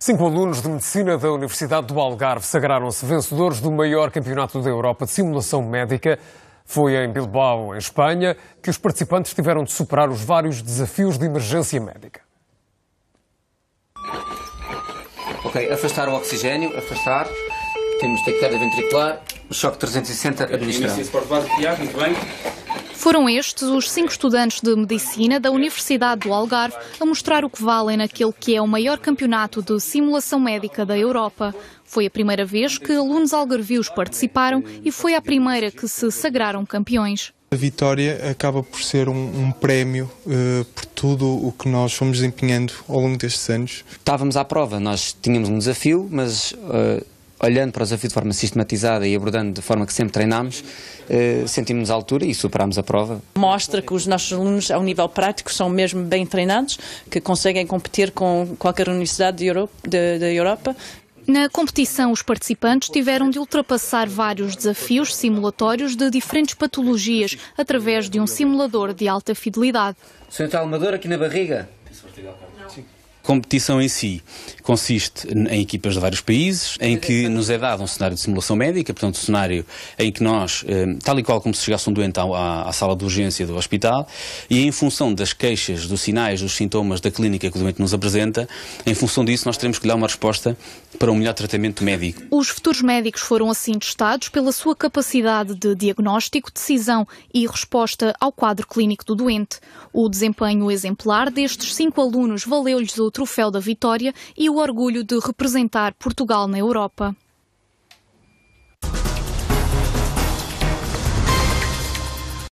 Cinco alunos de medicina da Universidade do Algarve sagraram-se vencedores do maior campeonato da Europa de simulação médica. Foi em Bilbao, em Espanha, que os participantes tiveram de superar os vários desafios de emergência médica. Ok, afastar o oxigênio, afastar. Temos de cada ventricular, o choque 360 administrado. se muito bem. Foram estes os cinco estudantes de medicina da Universidade do Algarve a mostrar o que valem naquele que é o maior campeonato de simulação médica da Europa. Foi a primeira vez que alunos algarvios participaram e foi a primeira que se sagraram campeões. A vitória acaba por ser um, um prémio uh, por tudo o que nós fomos desempenhando ao longo destes anos. Estávamos à prova, nós tínhamos um desafio, mas. Uh olhando para o desafio de forma sistematizada e abordando de forma que sempre treinámos, eh, sentimos-nos à altura e superámos a prova. Mostra que os nossos alunos, ao nível prático, são mesmo bem treinados, que conseguem competir com qualquer universidade da Europa. Na competição, os participantes tiveram de ultrapassar vários desafios simulatórios de diferentes patologias através de um simulador de alta fidelidade. Sr. Almador, aqui na barriga? Sim competição em si consiste em equipas de vários países, em que nos é dado um cenário de simulação médica, portanto, um cenário em que nós, eh, tal e qual como se chegasse um doente à, à sala de urgência do hospital, e em função das queixas, dos sinais, dos sintomas da clínica que o doente nos apresenta, em função disso, nós teremos que dar uma resposta para um melhor tratamento médico. Os futuros médicos foram assim testados pela sua capacidade de diagnóstico, decisão e resposta ao quadro clínico do doente. O desempenho exemplar destes cinco alunos valeu-lhes o o troféu da vitória e o orgulho de representar Portugal na Europa.